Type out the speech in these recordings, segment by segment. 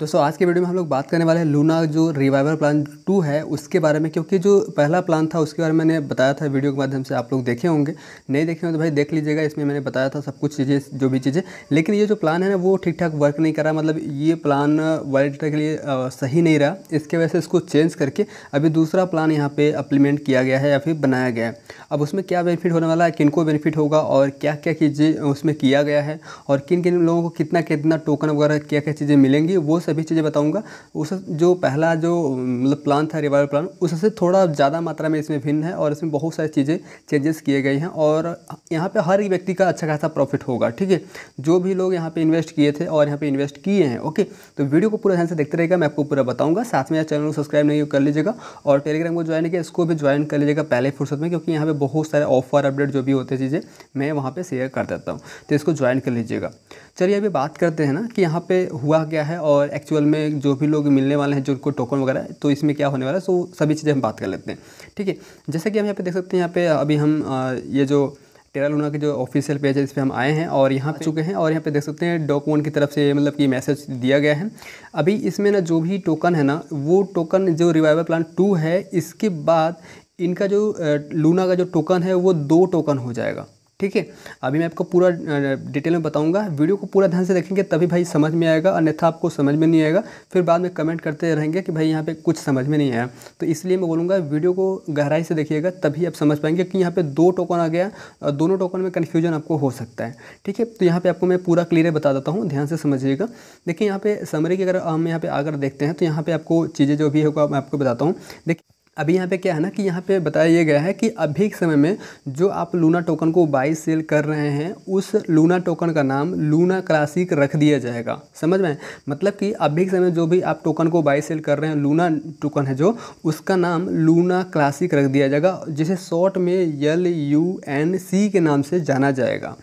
दोस्तों आज के वीडियो में हम लोग बात करने वाले हैं लूना जो रिवाइवल प्लान टू है उसके बारे में क्योंकि जो पहला प्लान था उसके बारे में मैंने बताया था वीडियो के माध्यम से आप लोग देखे होंगे नहीं देखे होंगे तो भाई देख लीजिएगा इसमें मैंने बताया था सब कुछ चीज़ें जो भी चीज़ें लेकिन ये जो प्लान है ना वो ठीक ठाक वर्क नहीं करा मतलब ये प्लान वर्ल्ड के लिए आ, सही नहीं रहा इसके वजह से इसको चेंज करके अभी दूसरा प्लान यहाँ पर अप्लीमेंट किया गया है या फिर बनाया गया है अब उसमें क्या बेनिफिट होने वाला है किन को बेनिफिट होगा और क्या क्या चीज़ें उसमें किया गया है और किन किन लोगों को कितना कितना टोकन वगैरह क्या क्या चीज़ें मिलेंगी वो सभी चीज़ें बताऊंगा उस जो पहला जो मतलब प्लान था रिवाइवल प्लान उससे थोड़ा ज़्यादा मात्रा में इसमें भिन्न है और इसमें बहुत सारी चीज़ें चेंजेस किए गए हैं और यहाँ पर हर व्यक्ति का अच्छा खासा प्रॉफिट होगा ठीक है जो भी लोग यहाँ पर इन्वेस्ट किए थे और यहाँ पर इन्वेस्ट किए हैं ओके तो वीडियो को पूरा ध्यान से देखते रहेगा मैं आपको पूरा बताऊँगा साथ में चैनल को सब्सक्राइब नहीं कर लीजिएगा और टेलीग्राम को ज्वाइन किया इसको भी ज्वाइन कर लीजिएगा पहले फुर्सत में क्योंकि यहाँ पर बहुत सारे ऑफर अपडेट जो भी होते हैं चीज़ें मैं वहाँ पर शेयर कर देता हूँ तो इसको ज्वाइन कर लीजिएगा चलिए अभी बात करते हैं ना कि यहाँ पे हुआ क्या है और एक्चुअल में जो भी लोग मिलने वाले हैं जो उनको टोकन वगैरह तो इसमें क्या होने वाला है सो सभी चीज़ें हम बात कर लेते हैं ठीक है जैसे कि हम यहाँ पे देख सकते हैं यहाँ पे अभी हम ये जो टेरा लूना के जो ऑफिशियल पेज है इस पर हम आए हैं और यहाँ चुके हैं और यहाँ पे देख सकते हैं वन की तरफ से मतलब कि मैसेज दिया गया है अभी इसमें ना जो भी टोकन है ना वो टोकन जो रिवाइवल प्लान टू है इसके बाद इनका जो लूना का जो टोकन है वो दो टोकन हो जाएगा ठीक है अभी मैं आपको पूरा डिटेल में बताऊंगा वीडियो को पूरा ध्यान से देखेंगे तभी भाई समझ में आएगा अन्यथा आपको समझ में नहीं आएगा फिर बाद में कमेंट करते रहेंगे कि भाई यहाँ पे कुछ समझ में नहीं आया तो इसलिए मैं बोलूँगा वीडियो को गहराई से देखिएगा तभी आप समझ पाएंगे कि यहाँ पर दो टोकन आ गया और दोनों टोकन में कन्फ्यूजन आपको हो सकता है ठीक है तो यहाँ पर आपको मैं पूरा क्लियर बता देता हूँ ध्यान से समझिएगा देखिए यहाँ पर समरी की अगर हम यहाँ पर आकर देखते हैं तो यहाँ पर आपको चीज़ें जो भी होगा मैं आपको बताता हूँ देखिए अभी यहाँ पे क्या है ना कि यहाँ पे बताया ये गया है कि अभी के समय में जो आप लूना टोकन को बाई सेल कर रहे हैं उस लूना टोकन का नाम लूना क्लासिक रख दिया जाएगा समझ में मतलब कि अभी के समय में जो भी आप टोकन को बाई सेल कर रहे हैं लूना टोकन है जो उसका नाम लूना क्लासिक रख दिया जाएगा जिसे शॉर्ट में एल यू एन सी के नाम से जाना जाएगा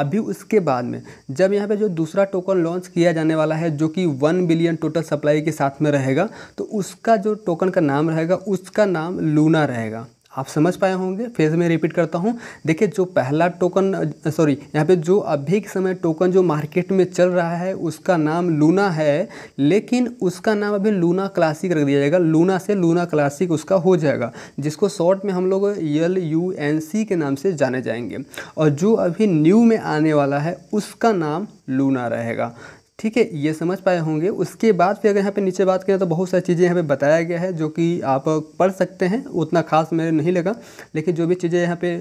अभी उसके बाद में जब यहाँ पे जो दूसरा टोकन लॉन्च किया जाने वाला है जो कि वन बिलियन टोटल सप्लाई के साथ में रहेगा तो उसका जो टोकन का नाम रहेगा उसका नाम लूना रहेगा आप समझ पाए होंगे फेज में मैं रिपीट करता हूँ देखिए जो पहला टोकन सॉरी यहाँ पे जो अभी के समय टोकन जो मार्केट में चल रहा है उसका नाम लूना है लेकिन उसका नाम अभी लूना क्लासिक रख दिया जाएगा लूना से लूना क्लासिक उसका हो जाएगा जिसको शॉर्ट में हम लोग एल यू एन सी के नाम से जाने जाएंगे और जो अभी न्यू में आने वाला है उसका नाम लूना रहेगा ठीक है ये समझ पाए होंगे उसके बाद फिर अगर यहाँ पे नीचे बात करें तो बहुत सारी चीज़ें यहाँ पे बताया गया है जो कि आप पढ़ सकते हैं उतना खास मेरे नहीं लगा लेकिन जो भी चीज़ें यहाँ पे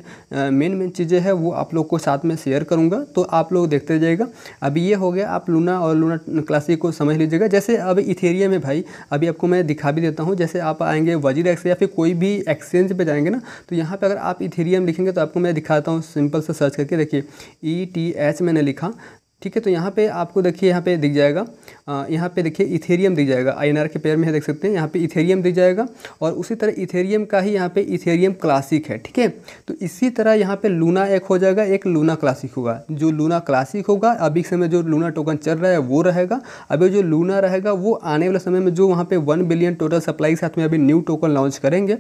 मेन मेन चीज़ें हैं वो आप लोग को साथ में शेयर करूँगा तो आप लोग देखते जाइएगा अभी ये हो गया आप लूना और लूना क्लासिक को समझ लीजिएगा जैसे अब इथेरियम है भाई अभी आपको मैं दिखा भी देता हूँ जैसे आप आएंगे वजीर एक्स या फिर कोई भी एक्सचेंज पर जाएंगे ना तो यहाँ पर अगर आप इथेरियम लिखेंगे तो आपको मैं दिखाता हूँ सिंपल से सर्च करके देखिए ई टी एच मैंने लिखा ठीक है तो यहाँ पे आपको देखिए यहाँ पे दिख जाएगा आ, यहाँ पे देखिए इथेरियम दिख जाएगा आईएनआर के पेयर में है देख सकते हैं यहाँ पे इथेरियम दिख जाएगा और उसी तरह इथेरियम का ही यहाँ पे इथेरियम क्लासिक है ठीक है तो इसी तरह यहाँ पे लूना एक हो जाएगा एक लूना क्लासिक होगा जो लूना क्लासिक होगा अभी समय जो लूना टोकन चल रहा है वो रहेगा अभी जो लूना रहेगा वो आने वाले समय में जो वहाँ पर वन बिलियन टोटल सप्लाई के साथ में अभी न्यू टोकन लॉन्च करेंगे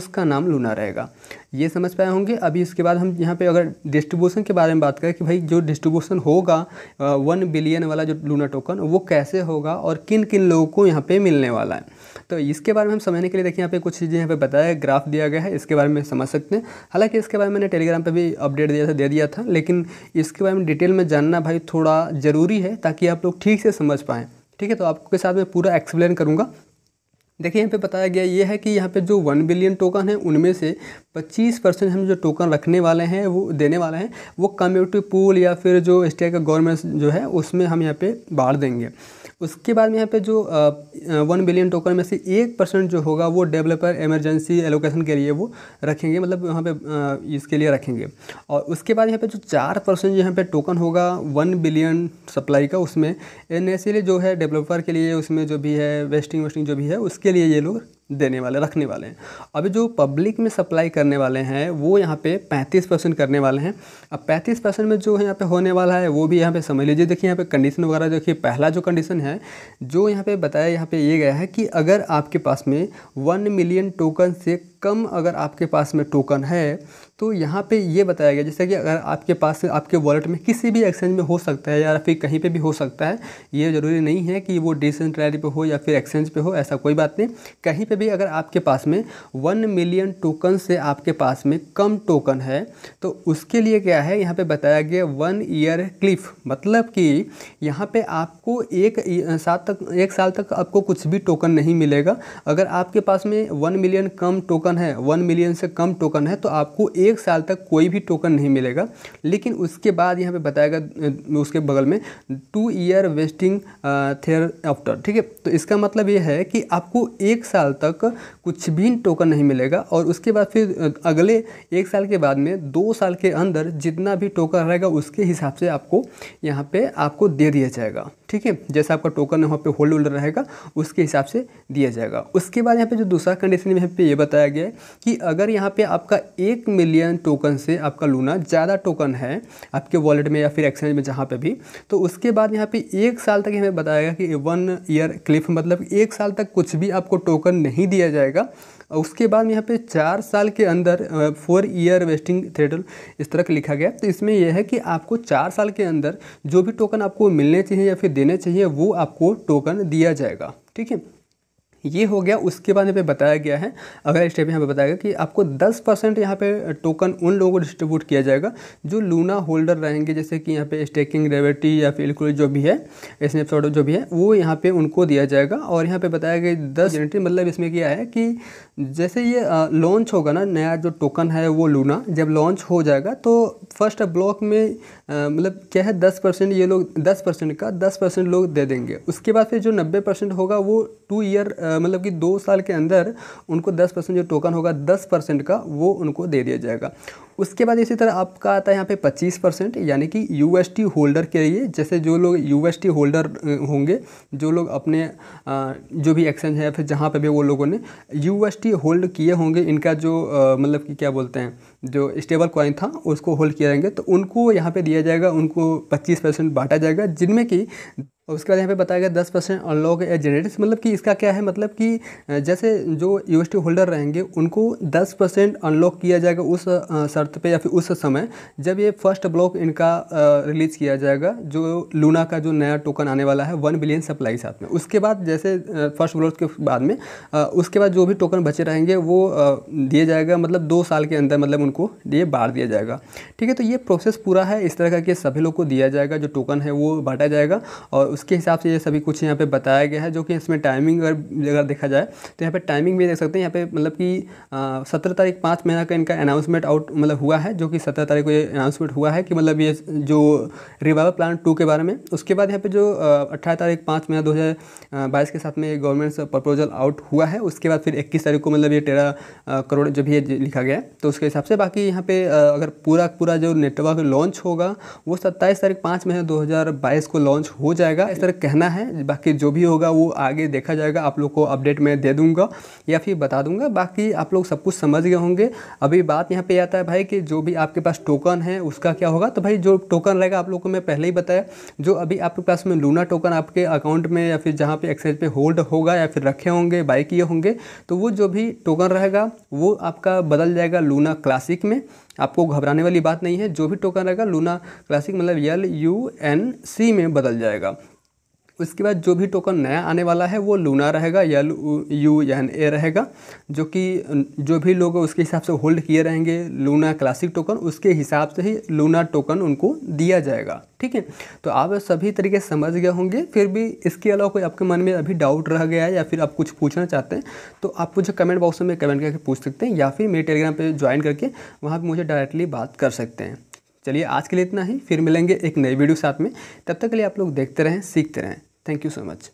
उसका नाम लूना रहेगा ये समझ पाए होंगे अभी इसके बाद हम यहाँ पे अगर डिस्ट्रीब्यूशन के बारे में बात करें कि भाई जो डिस्ट्रीब्यूशन होगा वन बिलियन वाला जो लूना टोकन वो कैसे होगा और किन किन लोगों को यहाँ पे मिलने वाला है तो इसके बारे में हम समझने के लिए देखिए यहाँ पे कुछ चीज़ें यहाँ पे बताया ग्राफ दिया गया है इसके बारे में समझ सकते हैं हालांकि इसके बारे में मैंने टेलीग्राम पर भी अपडेट दिया था दे दिया था लेकिन इसके बारे में डिटेल में जानना भाई थोड़ा ज़रूरी है ताकि आप लोग ठीक से समझ पाएँ ठीक है तो आपके साथ मैं पूरा एक्सप्लेन करूँगा देखिए यहाँ पे बताया गया ये है कि यहाँ पे जो वन बिलियन टोकन है उनमें से 25 परसेंट हम जो टोकन रखने वाले हैं वो देने वाले हैं वो कम्युनिटी पूल या फिर जो स्टेट का गवर्नमेंट जो है उसमें हम यहाँ पे बांट देंगे उसके बाद में यहाँ पे जो वन बिलियन टोकन में से एक परसेंट जो होगा वो डेवलपर एमरजेंसी एलोकेशन के लिए वो रखेंगे मतलब यहाँ पे इसके लिए रखेंगे और उसके बाद यहाँ पे जो चार परसेंट यहाँ पे टोकन होगा वन बिलियन सप्लाई का उसमें एन e जो है डेवलपर के लिए उसमें जो भी है वेस्टिंग वेस्टिंग जो भी है उसके लिए ये लोग देने वाले रखने वाले हैं अभी जो पब्लिक में सप्लाई करने वाले हैं वो यहाँ पे 35 परसेंट करने वाले हैं अब 35 परसेंट में जो है यहाँ पे होने वाला है वो भी यहाँ पे समझ लीजिए देखिए यहाँ पे कंडीशन वगैरह देखिए पहला जो कंडीशन है जो यहाँ पे बताया यहाँ पे ये यह गया है कि अगर आपके पास में वन मिलियन टोकन से कम अगर आपके पास में टोकन है तो यहाँ पे ये बताया गया जैसे कि अगर आपके पास आपके वॉलेट में किसी भी एक्सचेंज में हो सकता है या फिर कहीं पे भी हो सकता है ये ज़रूरी नहीं है कि वो डिसेंट्रैली पे हो या फिर एक्सचेंज पे हो ऐसा कोई बात नहीं कहीं पे भी अगर आपके पास में वन मिलियन टोकन से आपके पास में कम टोकन है तो उसके लिए क्या है यहाँ पर बताया गया वन ईयर क्लिफ मतलब कि यहाँ पर आपको एक साल तक एक साल तक आपको कुछ भी टोकन नहीं मिलेगा अगर आपके पास में वन मिलियन कम टोकन टोकन है वन मिलियन से कम टोकन है तो आपको एक साल तक कोई भी टोकन नहीं मिलेगा लेकिन उसके बाद यहाँ पे बताएगा उसके बगल में two year vesting thereafter ठीक है तो इसका मतलब ये है कि आपको एक साल तक कुछ भी टोकन नहीं मिलेगा और उसके बाद फिर अगले एक साल के बाद में दो साल के अंदर जितना भी टोकन रहेगा उसके हिसाब से आपको यहाँ पे आपको दे दिया जाएगा ठीक है जैसा आपका टोकन वहाँ पे होल्ड होल्डर रहेगा उसके हिसाब से दिया जाएगा उसके बाद यहाँ पे जो दूसरा कंडीशन यहाँ पे ये बताया गया है कि अगर यहाँ पे आपका एक मिलियन टोकन से आपका लूना ज़्यादा टोकन है आपके वॉलेट में या फिर एक्सचेंज में जहाँ पर भी तो उसके बाद यहाँ पर एक साल तक हमें बताया गया कि वन ईयर क्लिफ मतलब एक साल तक कुछ भी आपको टोकन नहीं दिया जाएगा उसके बाद यहाँ पे चार साल के अंदर फोर ईयर वेस्टिंग थ्रेडल इस तरह लिखा गया तो इसमें यह है कि आपको चार साल के अंदर जो भी टोकन आपको मिलने चाहिए या फिर देने चाहिए वो आपको टोकन दिया जाएगा ठीक है ये हो गया उसके बाद यहाँ पे बताया गया है अगला स्टेप यहाँ पे बताया गया कि आपको 10 परसेंट यहाँ पे टोकन उन लोगों को डिस्ट्रीब्यूट किया जाएगा जो लूना होल्डर रहेंगे जैसे कि यहाँ पे स्टेकिंग रेवेटी या फिर जो भी है स्नैपशॉट जो भी है वो यहाँ पे उनको दिया जाएगा और यहाँ पे बताया गया दस मतलब इसमें क्या है कि जैसे ये लॉन्च होगा ना नया जो टोकन है वो लूना जब लॉन्च हो जाएगा तो फर्स्ट ब्लॉक में मतलब क्या है दस परसेंट ये लोग दस परसेंट का दस परसेंट लोग दे देंगे उसके बाद फिर जो नब्बे परसेंट होगा वो टू ईयर मतलब कि दो साल के अंदर उनको दस परसेंट जो टोकन होगा दस परसेंट का वो उनको दे दिया जाएगा उसके बाद इसी तरह आपका आता है यहाँ पे 25 परसेंट यानी कि टी होल्डर के लिए जैसे जो लोग टी होल्डर होंगे जो लोग अपने जो भी एक्सचेंज है फिर जहाँ पे भी वो लोगों ने टी होल्ड किए होंगे इनका जो मतलब कि क्या बोलते हैं जो स्टेबल कॉइन था उसको होल्ड किया जाएंगे तो उनको यहाँ पे दिया जाएगा उनको 25 परसेंट बांटा जाएगा जिनमें कि उसके बाद यहाँ पे बताया गया दस परसेंट अनलॉक या जेनरेटिक्स मतलब कि इसका क्या है मतलब कि जैसे जो यू होल्डर रहेंगे उनको दस परसेंट अनलॉक किया जाएगा उस शर्त पे या फिर उस समय जब ये फर्स्ट ब्लॉक इनका रिलीज किया जाएगा जो लूना का जो नया टोकन आने वाला है वन बिलियन सप्लाई साथ में उसके बाद जैसे फर्स्ट ब्लॉक के बाद में उसके बाद जो भी टोकन बचे रहेंगे वो दिए जाएगा मतलब दो साल के अंदर मतलब उनको ये बांट दिया जाएगा ठीक है तो ये प्रोसेस पूरा है इस तरह कि सभी लोग को दिया जाएगा जो टोकन है वो बांटा जाएगा और उसके हिसाब से ये सभी कुछ यहाँ पे बताया गया है जो कि इसमें टाइमिंग अगर अगर देखा जाए तो यहाँ पे टाइमिंग भी देख सकते हैं यहाँ पे मतलब कि सत्रह तारीख पाँच महीना का इनका अनाउंसमेंट आउट मतलब हुआ है जो कि सत्रह तारीख को ये अनाउंसमेंट हुआ है कि मतलब ये जो रिवाइवल प्लान टू के बारे में उसके बाद यहाँ पर जो अट्ठारह तारीख पाँच महीना दो के साथ में गवर्नमेंट प्रपोजल आउट हुआ है उसके बाद फिर इक्कीस तारीख को मतलब ये तेरह करोड़ जो भी ये लिखा गया है तो उसके हिसाब से बाकी यहाँ पे अगर पूरा पूरा जो नेटवर्क लॉन्च होगा वो सत्ताईस तारीख पाँच महीने दो हज़ार बाईस को लॉन्च हो जाएगा इस तरह कहना है बाकी जो भी होगा वो आगे देखा जाएगा आप लोग को अपडेट मैं दे दूँगा या फिर बता दूँगा बाकी आप लोग सब कुछ समझ गए होंगे अभी बात यहाँ पर आता है भाई कि जो भी आपके पास टोकन है उसका क्या होगा तो भाई जो टोकन रहेगा आप लोग को मैं पहले ही बताया जो अभी आपके पास में लूना टोकन आपके अकाउंट में या फिर जहाँ पे एक्सचेंज पे होल्ड होगा या फिर रखे होंगे बाई किए होंगे तो वो जो भी टोकन रहेगा वो आपका बदल जाएगा लूना क्लास क्लासिक में आपको घबराने वाली बात नहीं है जो भी टोकन रहेगा लूना क्लासिक मतलब एल यू एन सी में बदल जाएगा उसके बाद जो भी टोकन नया आने वाला है वो लूना रहेगा या यू एन ए रहेगा जो कि जो भी लोग उसके हिसाब से होल्ड किए रहेंगे लूना क्लासिक टोकन उसके हिसाब से ही लूना टोकन उनको दिया जाएगा ठीक है तो आप सभी तरीके समझ गए होंगे फिर भी इसके अलावा कोई आपके मन में अभी डाउट रह गया है या फिर आप कुछ पूछना चाहते हैं तो आप मुझे कमेंट बॉक्स में कमेंट करके पूछ सकते हैं या फिर मेरे टेलीग्राम पर ज्वाइन करके वहाँ पर मुझे डायरेक्टली बात कर सकते हैं चलिए आज के लिए इतना ही फिर मिलेंगे एक नई वीडियो साथ में तब तक के लिए आप लोग देखते रहें सीखते रहें Thank you so much.